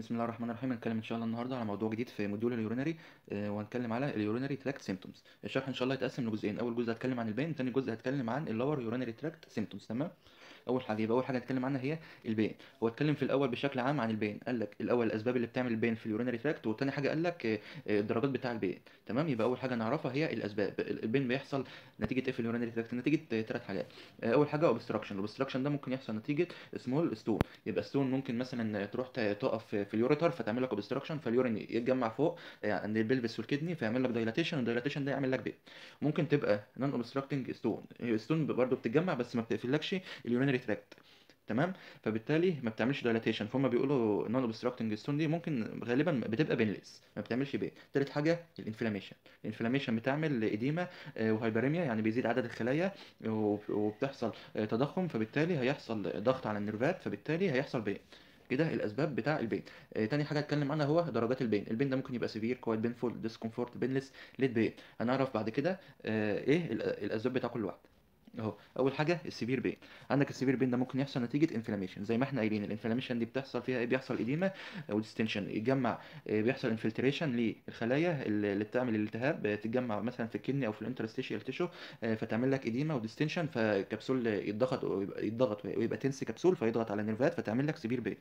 بسم الله الرحمن الرحيم هنتكلم ان شاء الله النهارده على موضوع جديد في موديول اليورينري آه وهنتكلم على اليورينري تراكت سيمتومز الشرح ان شاء الله هيتقسم لجزئين اول جزء هتكلم عن البين تاني جزء هتكلم عن اللور يورينري تراكت سيمتومز تمام اول حاجه يبقى اول حاجه هنتكلم عنها هي البين هو اتكلم في الاول بشكل عام عن البين قال لك الاول الاسباب اللي بتعمل البين في اليورينري تراكت وتاني حاجه قال لك آه، آه، الدرجات بتاع البين تمام يبقى اول حاجه نعرفها هي الاسباب البين بيحصل نتيجه ايه في اليورينري تراكت نتيجه ثلاث آه، حاجات اول حاجه اوبستراكشن الاوبستراكشن ده ممكن يحصل نتيجه سمول ستون يبقى ستون ممكن مثلا تروح تقف في اليوريتر فتعمل لك اوبستراكشن فاليورين يتجمع فوق عند البلفس والكدني فيعمل لك دايلاتيشن والدايلاتيشن ده يعمل لك بين ممكن تبقى نون اوبستراكتنج ستون ستون برضه بتتجمع بس ما بتقفلكش اليورين ريتراكت تمام فبالتالي ما بتعملش دايلاتيشن فهم بيقولوا نون اوبستراكتنج ستون دي ممكن غالبا بتبقى بينلس ما بتعملش بيه تالت حاجه الانفلاميشن الانفلاميشن بتعمل اديما آه، وهايبريميا يعني بيزيد عدد الخلايا وبتحصل آه، تضخم فبالتالي هيحصل ضغط على النيرفات فبالتالي هيحصل بين كده الاسباب بتاع البين آه تاني حاجه اتكلم عنها هو درجات البين البين ده ممكن يبقى سيفير كويت بينفول ديسكومفورت بينلس ليد بين هنعرف بعد كده آه ايه الاسباب بتاع كل واحده اهو اول حاجه السيفير بين عندك السيفير بين ده ممكن يحصل نتيجه انفلاميشن زي ما احنا قايلين الانفلاميشن دي بتحصل فيها ايه بيحصل ايديما او ديستنشن يتجمع آه، بيحصل انفلتريشن للخلايا اللي بتعمل الالتهاب آه، تتجمع مثلا في الكدني او في الانترستيشيال آه، تيشو فتعمل لك ايديما وديستنشن فكبسول يتضغط يتضغط ويبقى تنس كبسول فيضغط على النيرفات فتعمل لك سيفير بين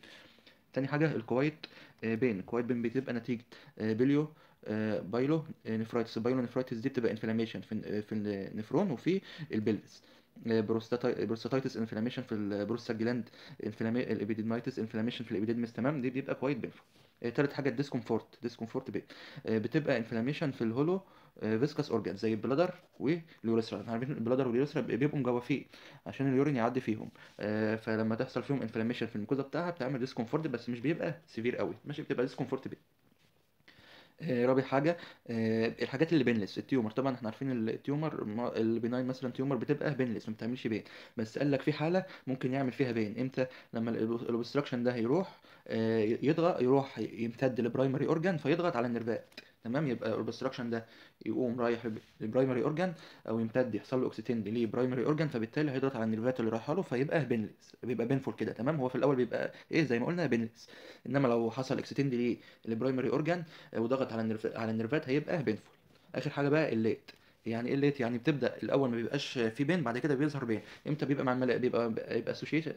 تاني حاجه الكويت بين الكويت بين بتبقى نتيجه بليو آه، بايلو آه، نفرايتس بايلو نفرايتس دي بتبقى انفلاميشن في آه، في النفرون وفي البلفس بروستاتايتس انفلاميشن في البروستا جلاند الابيديدمايتس انفلاميشن في الابيديدمس تمام دي بيبقى كويت بينفو تالت حاجه الديسكومفورت ديسكومفورت بتبقى انفلاميشن في الهولو فيسكاس اورجان زي البلادر واليوريثرا احنا عارفين البلادر واليوريثرا بيبقوا مجوفين عشان اليورين يعدي فيهم فلما تحصل فيهم انفلاميشن في الميكوزا بتاعها بتعمل ديسكومفورت بس مش بيبقى سيفير قوي ماشي بتبقى ديسكومفورت بيه آه، رابع حاجة آه، الحاجات اللي بينلس التيومر طبعا احنا عارفين ال- التيومر ما- البناين مثلا تيومر بتبقى بينلس ما بتعملش بين بس قال لك في حالة ممكن يعمل فيها بين امتى لما الاوبستراكشن ده هيروح آه، يضغط يروح يمتد للبرايمري اورجان فيضغط على النرفات تمام يبقى الاوبستراكشن ده يقوم رايح للبرايمري اورجان او يمتد يحصل له ليه برايمري اورجان فبالتالي هيضغط على النيرفات اللي رايحه له فيبقى بينلس بيبقى بينفول كده تمام هو في الاول بيبقى ايه زي ما قلنا بينلس انما لو حصل ليه للبرايمري اورجان وضغط على النيرف على النيرفات هيبقى بينفول اخر حاجه بقى الليت يعني قلت إيه يعني بتبدا الاول ما بيبقاش في بين بعد كده بيظهر بين امتى بيبقى مع الملا بيبقى بيبقى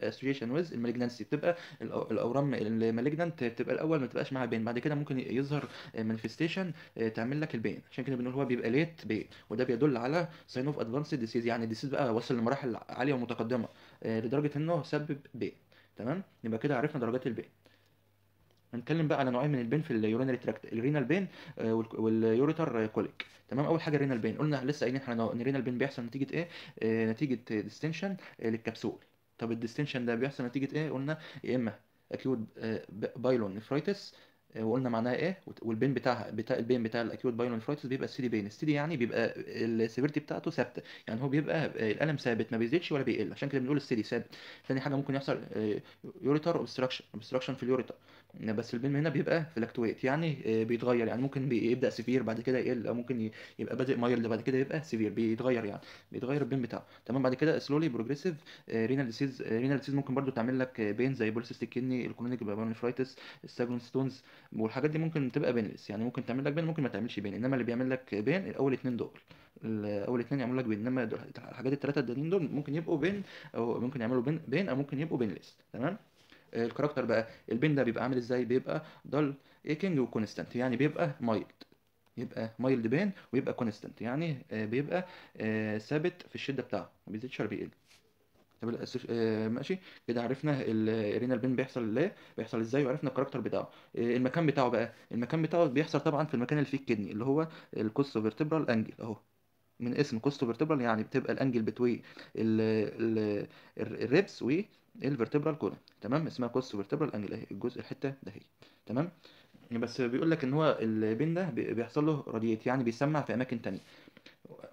اسوشيشن ويز المالجنسي بتبقى الاورام المالجنت بتبقى الاول ما تبقاش معاها بين بعد كده ممكن يظهر مانيفستيشن آه، تعمل لك البين عشان كده بنقول هو بيبقى ليت بين وده بيدل على ساين اوف ادفانسد ديسيز يعني ديسيز بقى وصل لمراحل عاليه ومتقدمه آه، لدرجه انه سبب بين تمام يبقى كده عرفنا درجات البين هنتكلم بقى على نوعين من البين في اليورينري تراكت الرينال بين آه، واليوريتر كوليك تمام اول حاجه الرينال بين قلنا لسه قايلين احنا ان الرينال بين بيحصل نتيجه ايه آه، نتيجه ديستنشن آه، للكبسول طب الديستنشن ده بيحصل نتيجه ايه قلنا يا اما اكيوت بايلون نفرايتس وقلنا معناها ايه والبين بتاعها بتاع البين بتاع الاكيوت بايلون نفرايتس بيبقى السيدي بين السيدي يعني بيبقى السيفيرتي بتاعته ثابته يعني هو بيبقى الالم ثابت ما بيزيدش ولا بيقل عشان كده بنقول السيدي ثابت ثاني حاجه ممكن يحصل يوريتر اوبستراكشن اوبستراكشن في اليوريتر بس البلم هنا بيبقى فلكتويت يعني آه، بيتغير يعني ممكن بيبدا سيفير بعد كده يقل او ممكن يبقى بادئ مايلد بعد كده يبقى سيفير بيتغير يعني بيتغير البين بتاعه تمام بعد كده سلولي بروجريسيف رينال ديسيز رينال ديسيز ممكن برده تعمل لك بين آه، زي بوليسيستيك الكني الكرونيك بابانفرايتس الساجون ستونز والحاجات دي ممكن تبقى بينلس يعني ممكن تعمل لك بين ممكن ما تعملش بين انما اللي بيعمل لك بين الاول اتنين دول الاول اتنين يعملوا لك بين انما الحاجات الثلاثه الدانين دول ممكن يبقوا بين او ممكن يعملوا بين بين او ممكن يبقوا بينلس تمام الكاركتر بقى البين ده بيبقى عامل ازاي بيبقى دال ايكنج وكونستنت يعني بيبقى مايلد يبقى مايلد بين ويبقى كونستنت يعني آه، بيبقى آه، ثابت في الشده بتاعه ما بيزيدش ولا بيقل طب آه، ماشي كده عرفنا الرينال بين بيحصل ليه بيحصل ازاي وعرفنا الكاركتر بتاعه المكان بتاعه بقى المكان بتاعه بيحصل طبعا في المكان اللي فيه الكدني اللي هو الكوستو فيرتبرال انجل اهو من اسم كوستو فيرتبرال يعني بتبقى الانجل بتوي الريبس الفرتبرال كولوم تمام اسمها كوست فيرتبرال انجل اهي الجزء الحته ده هي تمام بس بيقول لك ان هو البين ده بيحصل له راديات يعني بيسمع في اماكن تانية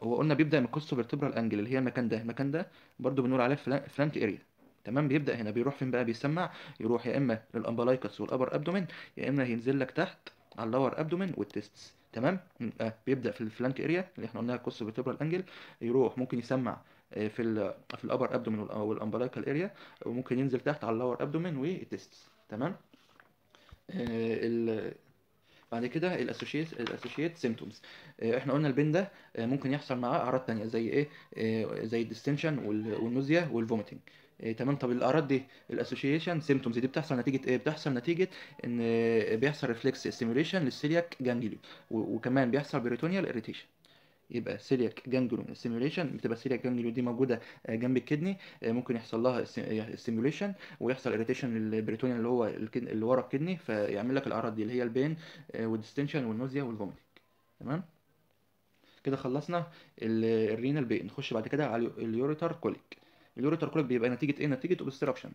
قلنا بيبدا من كوست فيرتبرال انجل اللي هي المكان ده المكان ده برده بنقول عليه فلانت اريا تمام بيبدا هنا بيروح فين بقى بيسمع يروح يا اما للامبلايكس والابر ابدومين يا اما ينزل لك تحت على اللور ابدومين والتستس تمام آه بيبدا في الفلانك اريا اللي احنا قلناها كوست فيرتبرال انجل يروح ممكن يسمع آه، في الـ في الابر ابدومين والامبلايكال اريا وممكن ينزل تحت على اللور ابدومين والتستس تمام آه، ال بعد كده الاسوشيت الاسوشيت سيمتومز احنا قلنا البين ده آه، ممكن يحصل معاه اعراض ثانيه زي ايه زي الديستنشن والنوزيا والفوميتنج إيه تمام طب الاعراض دي الاسوشيشن سيمتومز دي بتحصل نتيجه ايه بتحصل نتيجه ان بيحصل ريفلكس ستيميوليشن للسيلياك جانجليو وكمان بيحصل بريتونيال اريتيشن يبقى سيلياك جانجلو سيميوليشن بتبقى سيلياك جانجلو دي موجوده آه، جنب الكدني آه، ممكن يحصل لها سيميوليشن آه، ويحصل اريتيشن للبريتونيا اللي هو اللي ورا الكدني فيعمل لك الاعراض دي اللي هي البين والديستنشن والنوزيا والفوميتنج تمام كده خلصنا الرينال بين نخش بعد كده على اليوريتر كوليك اليوريتر كوليك بيبقى نتيجه ايه نتيجه اوبستراكشن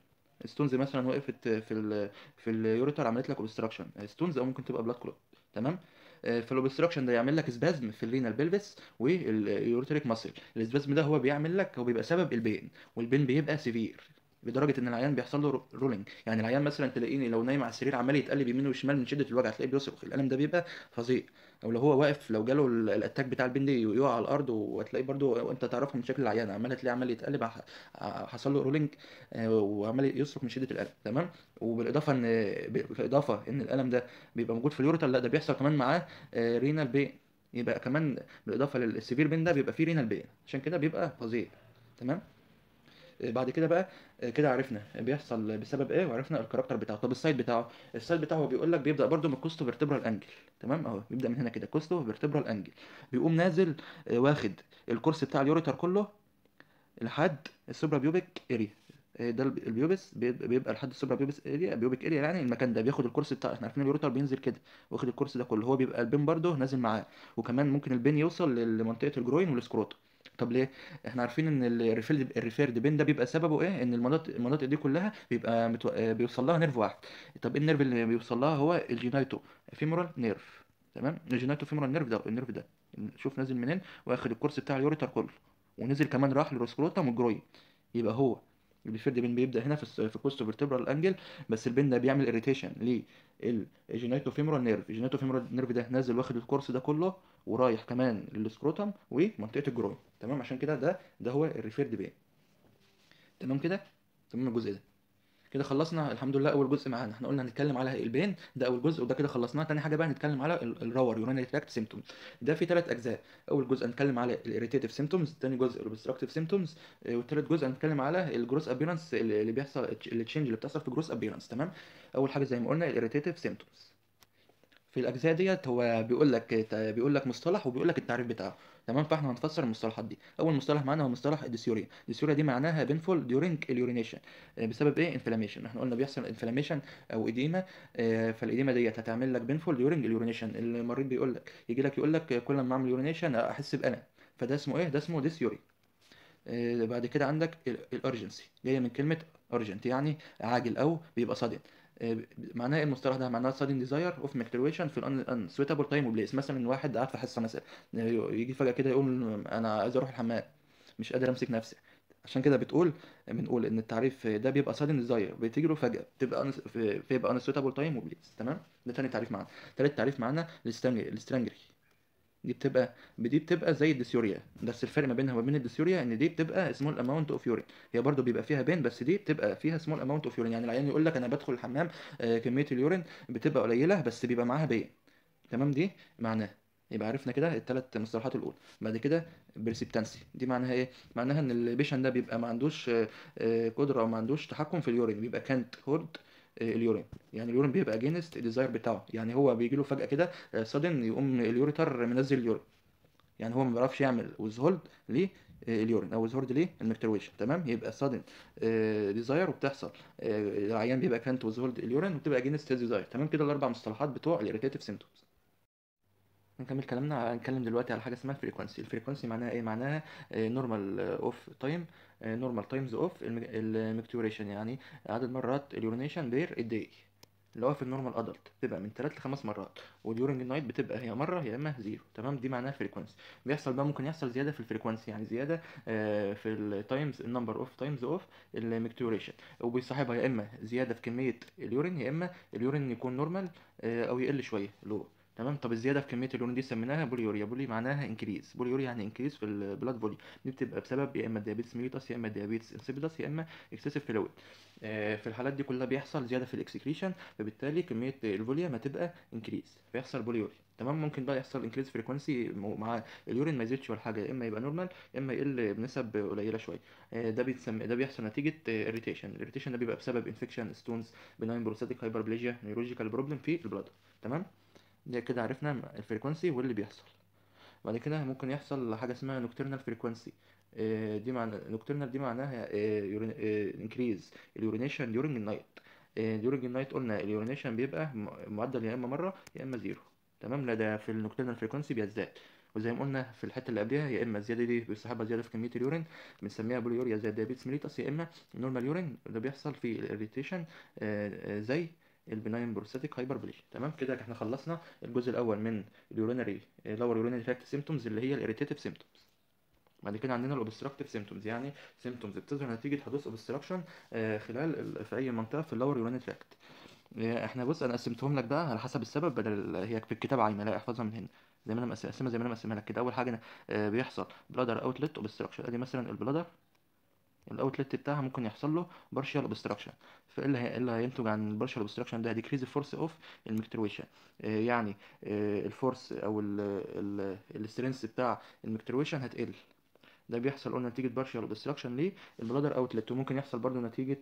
ستونز مثلا وقفت في الـ في اليوريتر عملت لك اوبستراكشن ستونز او ممكن تبقى بلاد كلوت تمام آه، فالاوبستراكشن ده يعمل لك سبازم في الرينال بيلفيس واليوريتريك ماسل السبازم ده هو بيعمل لك هو بيبقى سبب البين والبين بيبقى سيفير لدرجه ان العيان بيحصل له رولينج يعني العيان مثلا تلاقيني لو نايم على السرير عمال يتقلب يمين وشمال من شده الوجع تلاقيه بيصرخ الالم ده بيبقى فظيع او لو هو واقف لو جاله الاتاك بتاع البين دي يقع على الارض وهتلاقيه برده انت تعرفه من شكل العيان عمال تلاقيه عمال يتقلب حصل له رولينج آه، وعمال يصرخ من شده الالم تمام وبالاضافه ان بالاضافه ان الالم ده بيبقى موجود في اليورتال لا ده بيحصل كمان معاه رينال آه، بين يبقى كمان بالاضافه للسيفير بين ده بيبقى فيه رينال بين عشان كده بيبقى فظيع تمام آه، بعد كده بقى آه، كده عرفنا بيحصل بسبب ايه وعرفنا الكاركتر بتاعه طب السايد بتاعه السايد بتاعه هو بيقول لك بيبدا برده من كوستو فيرتبرال انجل تمام اهو بيبدا من هنا كده كوستو فيرتبرال انجل بيقوم نازل آه، واخد الكورس بتاع اليوريتر كله لحد السوبرا بيوبيك اريا ده البيوبس بيبقى لحد السوبرا بيوبس اريا بيوبيك اريا يعني المكان ده بياخد الكورس بتاع احنا عارفين اليوريتر بينزل كده واخد الكورس ده كله هو بيبقى البين برده نازل معاه وكمان ممكن البين يوصل لمنطقه الجروين والسكروتو طب ليه احنا عارفين ان الريفير الريفير ديبين ده بيبقى سببه ايه ان المناطق المناطق دي كلها بيبقى متو... آه، بيوصل لها نيرف واحد طب ايه النيرف اللي بيوصل لها هو الجينايتو فيمورال نيرف تمام الجينايتو فيمورال نيرف ده النيرف ده شوف نازل منين واخد الكورس بتاع اليوريتر كله ونزل كمان راح للروسكروتم والجروي يبقى هو البيفير بين بيبدا هنا في في كوست فيرتبرال انجل بس البين ده بيعمل اريتيشن للجينايتو فيمورال نيرف الجينايتو فيمورال نيرف ده نازل واخد الكورس ده كله ورايح كمان للسكروتم ومنطقه الجروين تمام عشان كده ده ده هو الريفيرد بين تمام كده تمام الجزء ده كده خلصنا الحمد لله اول جزء معانا احنا قلنا هنتكلم على البين ده اول جزء وده كده خلصناه تاني حاجه بقى هنتكلم على الراور يورينري تراكت سيمتوم ده في ثلاث اجزاء اول جزء هنتكلم على الاريتيتيف سيمتومز تاني جزء الاوبستراكتيف سيمتومز والثالث جزء هنتكلم على الجروس ابيرنس اللي بيحصل التشينج اللي بتحصل في جروس ابيرنس تمام اول حاجه زي ما قلنا الاريتيتيف سيمتومز في الاجزاء ديت هو بيقول لك بيقول لك مصطلح وبيقول لك التعريف بتاعه تمام فاحنا هنفسر المصطلحات دي اول مصطلح معانا هو مصطلح الديسيوريا الديسيوريا دي معناها بينفول ديورينج اليورينيشن آه، بسبب ايه انفلاميشن احنا قلنا بيحصل انفلاميشن او اديمه آه، فالاديمه ديت هتعمل لك بينفول ديورينج اليورينيشن المريض بيقول لك يجي لك يقول لك كل ما اعمل يورينيشن احس بالم فده اسمه ايه ده اسمه ديسيوريا آه، بعد كده عندك الارجنسي جايه من كلمه ارجنت يعني عاجل او بيبقى صادم آه، معناه ايه المصطلح ده معناه sudden desire of maturation في unsuitable time وبليس مثلا واحد قاعد في حصه مثلا آه، يجي فجاه كده يقول انا عايز اروح الحمام مش قادر امسك نفسي عشان كده بتقول بنقول ان التعريف ده بيبقى sudden desire بتيجي له فجاه بتبقى بيبقى unsuitable time وبليس تمام ده تاني تعريف معانا تالت تعريف معانا السترانجري دي بتبقى دي بتبقى زي الديسيوريا بس الفرق ما بينها وما بين الديسيوريا ان دي بتبقى سمول اماونت اوف يورين هي برده بيبقى فيها بين بس دي بتبقى فيها سمول اماونت اوف يورين يعني العيان يقول لك انا بدخل الحمام آه، كميه اليورين بتبقى قليله بس بيبقى معاها بين تمام دي معناه يبقى عرفنا كده التلات مصطلحات الاولى بعد كده بيرسبتنسي دي معناها ايه معناها ان البيشن ده بيبقى ما عندوش آه، آه، قدره او ما عندوش تحكم في اليورين بيبقى كانت هورد اليورين يعني اليورين بيبقى اجينست الديزاير بتاعه يعني هو بيجي له فجاه كده سادن آه، يقوم اليوريتر منزل اليورين يعني هو ما بيعرفش يعمل ويزهولد ليه آه، اليورين او ويزهولد ليه تمام يبقى سادن آه، ديزاير وبتحصل العيان بيبقى كانت ويزهولد اليورين وبتبقى اجينست ديزاير تمام كده الاربع مصطلحات بتوع الاريتيتيف سيمتومز نكمل كلامنا هنتكلم دلوقتي على حاجه اسمها الفريكونسي الفريكونسي معناها ايه معناها نورمال اوف تايم نورمال تايمز اوف المكتوريشن يعني عدد مرات اليورينيشن بير الداي اللي هو في النورمال ادلت بتبقى من 3 ل 5 مرات وديورنج النايت بتبقى هي مره يا اما زيرو تمام دي معناها فريكوانسي بيحصل بقى ممكن يحصل زياده في الفريكوانسي يعني زياده آه، في التايمز النمبر اوف تايمز اوف المكتوريشن وبيصاحبها يا اما زياده في كميه اليورين يا اما اليورين يكون نورمال آه، او يقل شويه لو تمام طب الزياده في كميه اليورين دي سميناها بوليوريا بولي معناها انكريز بوليوريا يعني انكريز في البلاد فوليوم دي بتبقى بسبب يا اما ديابيتس ميليتس يا اما ديابيتس انسيبيدس يا اما اكسسيف آه، فلويد في الحالات دي كلها بيحصل زياده في الاكسكريشن فبالتالي كميه الفوليا ما تبقى انكريز فيحصل بوليوريا تمام ممكن بقى يحصل انكريز فريكونسي مع اليورين ما يزيدش ولا حاجه يا اما يبقى نورمال يا اما يقل بنسب قليله شويه آه، ده بيتسمى ده بيحصل نتيجه اريتيشن آه، الاريتيشن ده بيبقى بسبب انفكشن ستونز بناين بروستاتيك هايبربليجيا نيورولوجيكال بروبلم في البلاد تمام ده كده عرفنا الفريكونسي واللي بيحصل بعد كده ممكن يحصل حاجة اسمها نوكترنال آه، فريكونسي دي معنى نوكترنال دي معناها انكريز اليورينيشن ديورنج النايت ديورنج النايت قلنا اليورينيشن بيبقى معدل يا اما مرة يا اما زيرو تمام لا ده في النوكترنال فريكونسي بيزداد وزي ما قلنا في الحته اللي قبلها يا اما الزياده دي بيصاحبها زياده في كميه اليورين بنسميها بوليوريا زي دايابيتس ميليتس يا اما نورمال يورين ده بيحصل في الاريتيشن آه، آه، زي البناين بروستاتيك هايبربليشن تمام كده احنا خلصنا الجزء الاول من اليورينري لور يورينري تراكت سيمتومز اللي هي الاريتيتيف سيمتومز بعد كده عندنا الاوبستراكتيف سيمتومز يعني سيمتومز بتظهر نتيجه حدوث اوبستراكشن آه، خلال في اي منطقه في اللور يورينري تراكت احنا بص انا قسمتهم لك بقى على حسب السبب بدل هي في الكتاب عايمه لا احفظها من هنا زي ما انا مقسمها زي ما انا مقسمها لك كده اول حاجه آه، بيحصل بلادر اوتلت اوبستراكشن ادي مثلا البلادر الاوتلت بتاعها ممكن يحصل له بارشال اوبستراكشن فايه اللي هي... اللي هينتج عن البارشال اوبستراكشن ده ديكريز الفورس اوف الميكترويشن يعني آه، الفورس او السترينث بتاع الميكترويشن هتقل ده بيحصل قلنا نتيجه بارشال اوبستراكشن للبلادر اوتلت وممكن يحصل برضو نتيجه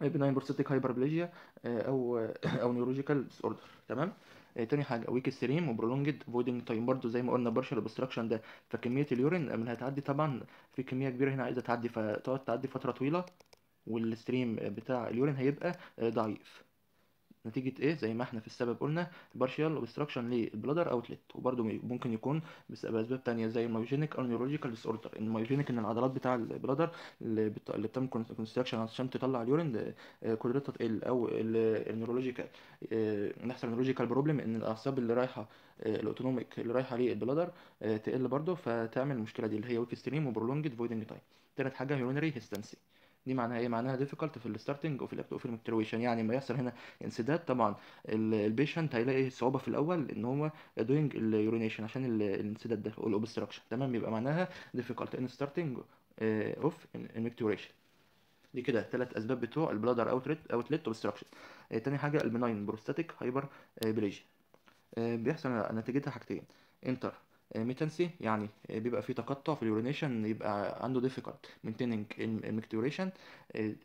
بناين بروستاتيك هايبربليجيا او آه، او نيورولوجيكال ديسوردر تمام آه، تاني حاجه ويك ستريم وبرولونجد فويدنج تايم برضو زي ما قلنا بارشال اوبستراكشن ده فكميه اليورين من هتعدي طبعا في كميه كبيره هنا عايزه تعدي فتقعد تعدي فتره طويله والستريم بتاع اليورين هيبقى آه، ضعيف نتيجة ايه زي ما احنا في السبب قلنا بارشيال اوبستراكشن للبلادر اوتلت وبرده ممكن يكون بأسباب تانية زي المايوجينيك او نيورولوجيكال ديس اوردر المايوجينيك ان العضلات بتاع البلادر اللي, بتم اللي كونستراكشن عشان تطلع اليورين آه، قدرتها تقل او النيورولوجيكال آه، نحصل نيورولوجيكال بروبلم ان الاعصاب اللي رايحة آه، الاوتونوميك اللي رايحة للبلادر تقل برده فتعمل المشكلة دي اللي هي ويك ستريم وبرولونجد فويدنج تايم تالت حاجة يورينري هيستنسي دي معناها ايه معناها difficult في الستارتنج وفي الابت وفي المكترويشن يعني ما يحصل هنا انسداد طبعا البيشنت هيلاقي صعوبه في الاول ان هو doing اليورينيشن عشان الانسداد ده والاوبستراكشن تمام يبقى معناها difficult in starting آه، of المكترويشن دي كده ثلاث اسباب بتوع البلادر اوتلت اوتلت اوبستراكشن تاني حاجه البناين بروستاتيك هايبر آه، بليجيا بيحصل نتيجتها حاجتين انتر آه، ميتنسي يعني آه، بيبقى في تقطع في اليورينيشن يبقى عنده ديفيكولت مينتيننج الميكتوريشن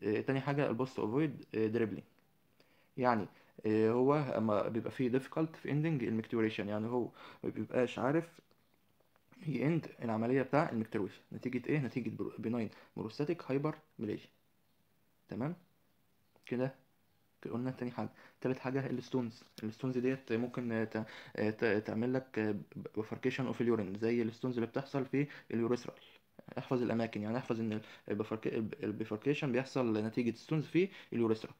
تاني حاجه البوست افويد آه، دريبلينج يعني هو اما بيبقى فيه ديفيكولت في اندنج الميكتوريشن يعني هو ما بيبقاش عارف end العمليه بتاع الميكتوريشن نتيجه ايه نتيجه benign بروستاتيك هايبر تمام كده قلنا تاني حاجه تالت حاجه الستونز الستونز ديت ممكن تعمل لك بفركيشن اوف اليورين زي الستونز اللي بتحصل في اليوريثرال احفظ الاماكن يعني احفظ ان البفركيشن بيحصل نتيجه ستونز في اليوريثرا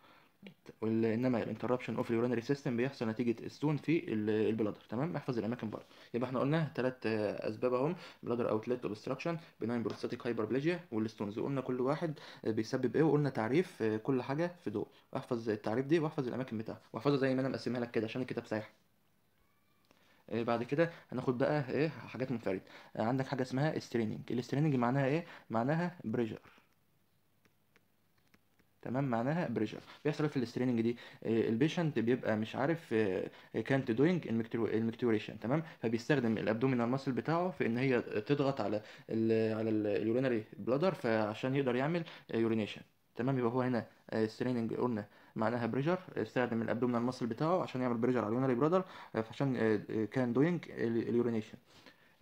انما الانتربشن اوف اليورينري سيستم بيحصل نتيجه السون في البلادر تمام احفظ الاماكن بره يبقى احنا قلنا ثلاث اسباب اهم بلادر اوتلت اوبستراكشن بناين بروستاتيك هايبربليجيا والستونز وقلنا كل واحد بيسبب ايه وقلنا تعريف كل حاجه في ضوء احفظ التعريف دي واحفظ الاماكن بتاعها واحفظها زي ما انا مقسمها لك كده عشان الكتاب سايح آه، بعد كده هناخد بقى ايه حاجات منفرد عندك حاجه اسمها ستريننج الستريننج معناها ايه معناها بريجر تمام معناها بريشر بيحصل في الاستريننج دي آه، البيشنت بيبقى مش عارف آه، آه، كانت دوينج المكتوريشن تمام فبيستخدم الابدومينال ماسل بتاعه في ان هي تضغط على ال على اليورينري بلادر فعشان يقدر يعمل يورينيشن تمام يبقى هو هنا استريننج قلنا معناها بريجر استخدم الابدومينال ماسل بتاعه عشان يعمل بريجر على اليورينري بلادر عشان كان دوينج اليورينيشن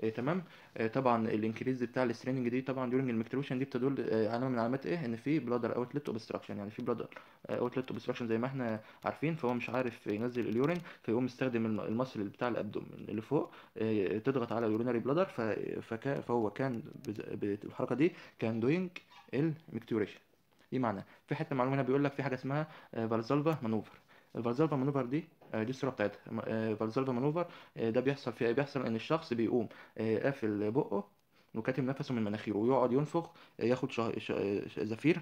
إيه، تمام إيه، طبعا الانكريز بتاع الستريننج دي طبعا ديورنج الميكتروشن دي بتدل إيه، علامه من علامات ايه ان في بلادر اوتلت اوبستراكشن يعني في بلادر اوتلت اوبستراكشن زي ما احنا عارفين فهو مش عارف ينزل اليورين فيقوم يستخدم المصل بتاع الابدومن اللي فوق تضغط على اليورينري بلادر فهو كان بالحركه دي كان دوينج المكتوريشن دي معنى في حته معلومه هنا بيقول لك في حاجه اسمها فالزالفا مانوفر الفالزالفا مانوفر دي آه، دي الصوره بتاعتها آه، مانوفر آه، ده بيحصل في بيحصل ان الشخص بيقوم قافل بقه وكاتم نفسه من مناخيره ويقعد ينفخ ياخد شه... ش... زفير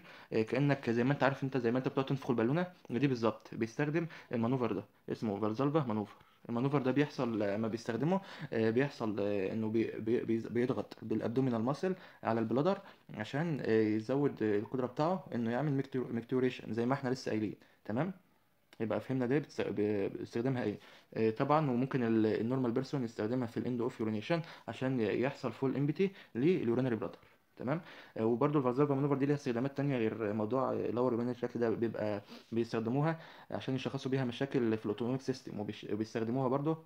كانك زي ما انت عارف انت زي ما انت بتقعد تنفخ البالونه دي بالظبط بيستخدم المانوفر ده اسمه فالزالفا مانوفر المانوفر ده بيحصل لما بيستخدمه بيحصل انه بي... بي... بيضغط بالابدومينال ماسل على البلادر عشان يزود القدره بتاعه انه يعمل ميكتوريشن زي ما احنا لسه قايلين تمام يبقى فهمنا ده باستخدامها ايه آه، طبعا وممكن النورمال بيرسون يستخدمها في الاند اوف يورينيشن عشان يحصل فول امبتي لليورينري برادر تمام وبرده الفازابا مانوفر دي ليها استخدامات تانية غير موضوع لور بين الشكل ده بيبقى بيستخدموها عشان يشخصوا بيها مشاكل في الاوتونوميك سيستم وبيستخدموها برده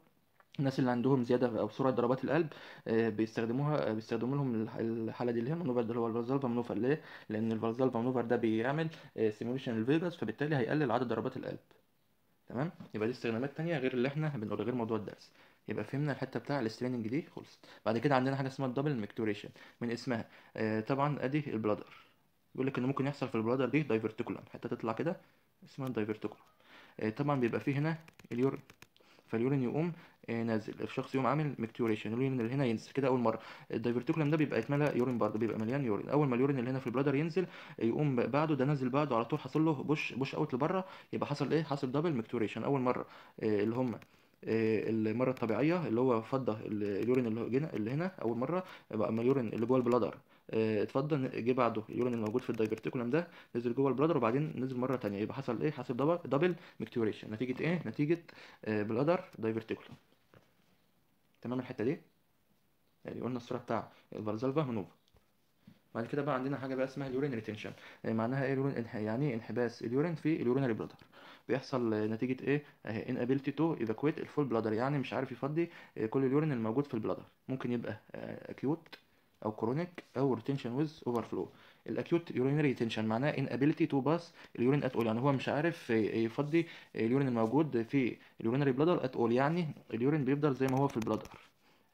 الناس اللي عندهم زياده او سرعه ضربات القلب آه، بيستخدموها آه، بيستخدموا لهم الحاله دي اللي هي المانوفر اللي هو الفازالفا مانوفر ليه؟ لان الفازالفا مانوفر ده بيعمل سيموليشن الفيجاس فبالتالي هيقلل عدد ضربات القلب تمام يبقى دي استخدامات تانية غير اللي احنا بنقول غير موضوع الدرس يبقى فهمنا الحته بتاع الاستريننج دي خلصت بعد كده عندنا حاجه اسمها الدبل ميكتوريشن من اسمها آه طبعا ادي البلادر بيقول لك ان ممكن يحصل في البلادر دي دايفرتيكولم حته تطلع كده اسمها دايفرتيكولم آه طبعا بيبقى فيه هنا اليورين فاليورين يقوم نازل الشخص يقوم عامل مكتوريشن اليورين اللي هنا ينزل كده اول مره الدايفرتيكولم ده بيبقى اتملى يورين برضه بيبقى مليان يورين اول ما اليورين اللي هنا في البلادر ينزل يقوم بعده ده نازل بعده على طول حصل له بوش بوش اوت لبره يبقى حصل ايه حصل دبل مكتوريشن اول مره آه، اللي هم آه، المره الطبيعيه اللي هو فضى اليورين اللي هنا اللي هنا اول مره بقى اليورين اللي جوه البلادر آه، اتفضل جه بعده اليورين الموجود في الدايفرتيكولم ده نزل جوه البلادر وبعدين نزل مره ثانيه يبقى حصل ايه حصل دبل دبل ميكتوريشن نتيجه ايه نتيجه بلادر دايفرتيكولم تمام الحته دي يعني قلنا الصوره بتاع البرزلفا هنوف بعد كده بقى عندنا حاجه بقى اسمها اليورين ريتنشن يعني معناها ايه اليورين يعني إيه انحباس اليورين في اليورين بلادر بيحصل نتيجه ايه ان انابيلتي تو ايفاكويت الفول بلادر يعني مش عارف يفضي آه، كل اليورين الموجود في البلادر ممكن يبقى اكيوت آه، او كرونيك او ريتنشن ويز اوفر فلو الاكيوت يورينري تنشن معناه ان ابيليتي تو باس اليورين ات اول يعني هو مش عارف يفضي اليورين الموجود في اليورينري بلادر ات اول يعني اليورين بيفضل زي ما هو في البلادر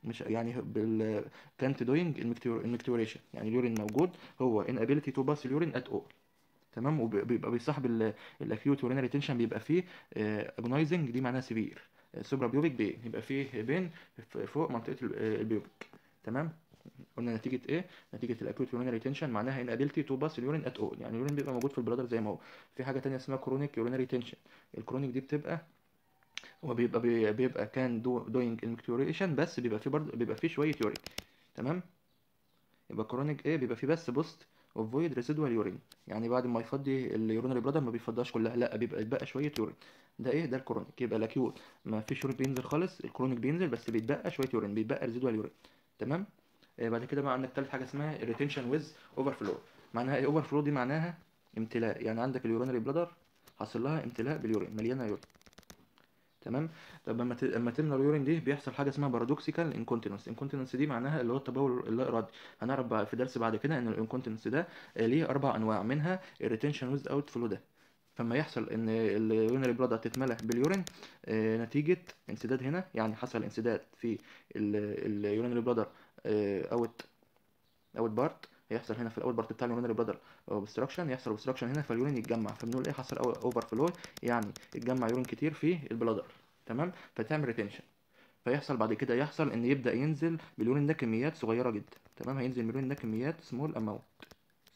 مش يعني بال كانت دوينج المكتوريشن يعني اليورين موجود هو ان ابيليتي تو باس اليورين ات اول تمام وبيبقى بيصاحب الاكيوت يورينري تنشن بيبقى فيه اجنايزنج آه، دي معناها سيفير سوبرا بيوبيك بين يبقى فيه بين فوق منطقه آه، البيوبيك تمام قلنا نتيجه ايه نتيجه الاكوت يورينري ريتنشن معناها ان ابيلتي تو باس اليورين ات اول يعني اليورين بيبقى موجود في البلادر زي ما هو في حاجه تانية اسمها كرونيك يورينري ريتنشن الكرونيك دي بتبقى هو بيبقى بيبقى كان دو دوينج المكتوريشن بس بيبقى فيه برضه بيبقى فيه شويه يورين تمام يبقى كرونيك ايه بيبقى فيه بس بوست اوف فويد ريسيدوال يورين يعني بعد ما يفضي اليورينري بلادر ما بيفضاش كلها لا بيبقى يتبقى شويه يورين ده ايه ده الكرونيك يبقى الاكيوت ما فيش يورين بينزل خالص الكرونيك بينزل بس بيتبقى شويه يورين بيتبقى ريزيدوال يورين تمام آه، بعد كده بقى عندك تالت حاجه اسمها الريتنشن ويز اوفر فلو معناها ايه اوفر فلو دي معناها امتلاء يعني عندك اليورينري بلادر حاصل لها امتلاء باليورين مليانه يورين تمام طب لما لما تملى اليورين دي بيحصل حاجه اسمها بارادوكسيكال انكونتيننس انكونتيننس دي معناها اللي هو التبول اللا ارادي هنعرف بقى في درس بعد كده ان الانكونتيننس ده آه، ليه اربع انواع منها الريتنشن ويز اوت فلو ده فما يحصل ان اليورينري بلادر تتملى باليورين آه، نتيجه انسداد هنا يعني حصل انسداد في اليورينري بلادر آه، اوت اوت بارت يحصل هنا في الاول بارت بتاع اليونري برادر اوبستراكشن يحصل اوبستراكشن هنا فاليورين يتجمع فبنقول ايه حصل اوفر فلو يعني اتجمع يورين كتير في البلادر تمام فتعمل ريتنشن فيحصل بعد كده يحصل ان يبدا ينزل باليورين ده كميات صغيره جدا تمام هينزل باليورين ده كميات سمول اماونت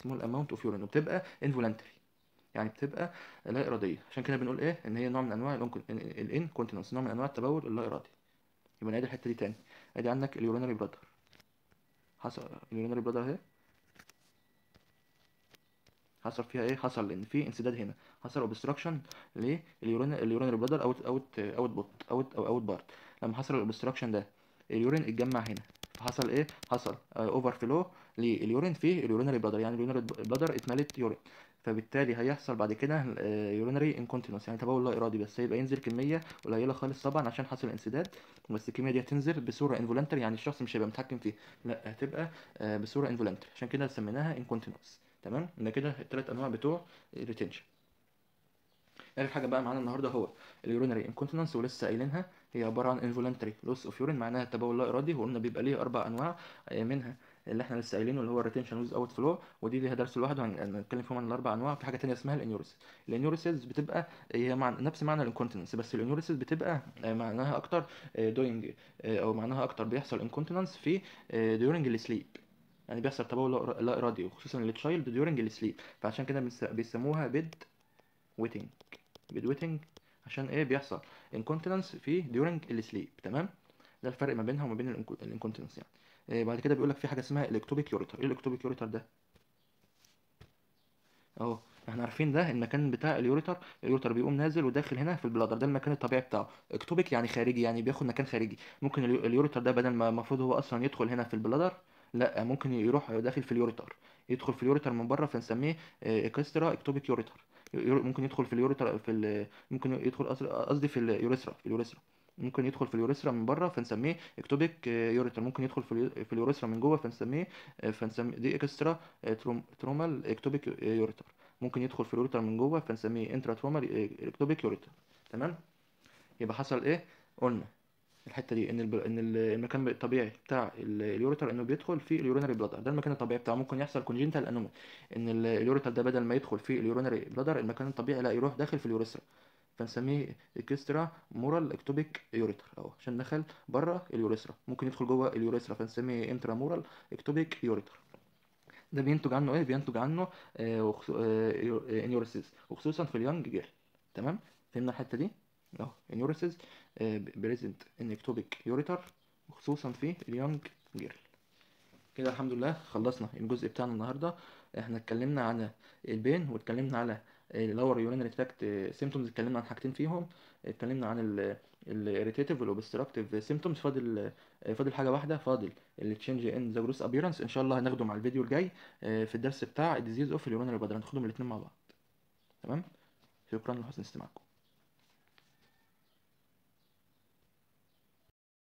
سمول اماونت اوف يورين وبتبقى انفولنتري يعني بتبقى لا اراديه عشان كده بنقول ايه ان هي نوع من انواع الانكونتنس نوع من انواع التبول اللا ارادي يبقى نعيد الحته دي تاني ادي عندك اليورينري برادر حصل اليورينري بلادر اهي حصل فيها ايه حصل ان في انسداد هنا حصل اوبستراكشن لليورينري بلادر اوت اوت اوت بوت اوت او اوت بارت لما حصل الاوبستراكشن ده اليورين اتجمع هنا فحصل ايه حصل اوفر فلو لليورين في اليورينري بلادر يعني اليورينري بلادر اتملت يورين فبالتالي هيحصل بعد كده يورينري آه، انكونتينوس يعني تبول لا ارادي بس هيبقى ينزل كميه قليله خالص طبعا عشان حصل انسداد بس الكميه دي هتنزل بصوره انفولنتري يعني الشخص مش هيبقى متحكم فيها لا هتبقى آه، بصوره انفولنتري عشان كده سميناها انكونتينوس تمام ده كده الثلاث انواع بتوع الريتنشن اخر حاجه بقى معانا النهارده هو اليورينري انكونتيننس ولسه قايلينها هي عباره عن انفولنتري لوس اوف يورين معناها تبول لا ارادي وقلنا بيبقى ليه اربع انواع آه، منها اللي احنا لسه قايلينه اللي هو الريتنشن ويز اوت فلو ودي ليها درس لوحده هنتكلم فيهم عن الاربع انواع في حاجه ثانيه اسمها الانيوريسيس الانيوريسيس بتبقى هي مع نفس معنى الانكونتيننس بس الانيوريسيس بتبقى آه، معناها اكتر دوينج آه، آه، او معناها اكتر بيحصل انكونتيننس في ديورنج السليب يعني بيحصل تبول لا ارادي وخصوصا للتشايلد ديورنج السليب فعشان كده بيسموها بيد ويتنج بيد ويتنج عشان ايه بيحصل انكونتيننس في ديورنج السليب تمام ده الفرق ما بينها وما بين الانكونتيننس يعني آه، بعد كده بيقول لك في حاجه اسمها الكتوبيك يوريتر ايه الكتوبيك يوريتر ده اهو احنا عارفين ده المكان بتاع اليوريتر اليوريتر بيقوم نازل وداخل هنا في البلادر ده المكان الطبيعي بتاعه اكتوبيك يعني خارجي يعني بياخد مكان خارجي ممكن اليوريتر ده بدل ما المفروض هو اصلا يدخل هنا في البلادر لا ممكن يروح داخل في اليوريتر يدخل في اليوريتر من بره فنسميه اكسترا اكتوبيك يوريتر ممكن يدخل في اليوريتر في ممكن يدخل قصدي في اليوريثرا اليوريثرا ممكن يدخل في اليوريثرا من بره فنسميه اكتوبيك يوريتر ممكن يدخل في اليوريثرا من جوه فنسميه فنسميه دي اكسترا ترومال اكتوبيك يوريتر ممكن يدخل في اليوريثرا من جوه فنسميه انترا ترومال اكتوبيك يوريتر تمام يبقى حصل ايه قلنا الحته دي ان الب... ان المكان الطبيعي بتاع اليوريتر انه بيدخل في اليورينري بلادر ده المكان الطبيعي بتاعه ممكن يحصل كونجنتال انومي ان اليوريتر ده بدل ما يدخل في اليورينري بلادر المكان الطبيعي لا يروح داخل في اليوريثرا فنسميه اكسترا مورال اكتوبيك يوريتر اهو عشان دخل بره اليوريثرا ممكن يدخل جوه اليوريثرا فنسميه انترا مورال اكتوبيك يوريتر ده بينتج عنه ايه بينتج عنه آه آه, آه، انيورسيس وخصوصا في اليانج جير تمام فهمنا الحته دي اهو انيورسيس آه، بريزنت ان اكتوبيك يوريتر وخصوصا في اليانج جيرل كده الحمد لله خلصنا الجزء بتاعنا النهارده احنا اتكلمنا على البين واتكلمنا على اللور يورينري تراكت سيمتومز اتكلمنا عن حاجتين فيهم اتكلمنا عن الريتيتيف والاوبستراكتيف سيمتومز فاضل آه، فاضل حاجه واحده فاضل التشينج ان ذا جروس ابييرنس ان شاء الله هناخده مع الفيديو الجاي آه، في الدرس بتاع الديزيز اوف اليورينري بادر هناخدهم الاثنين مع بعض تمام شكرا لحسن استماعكم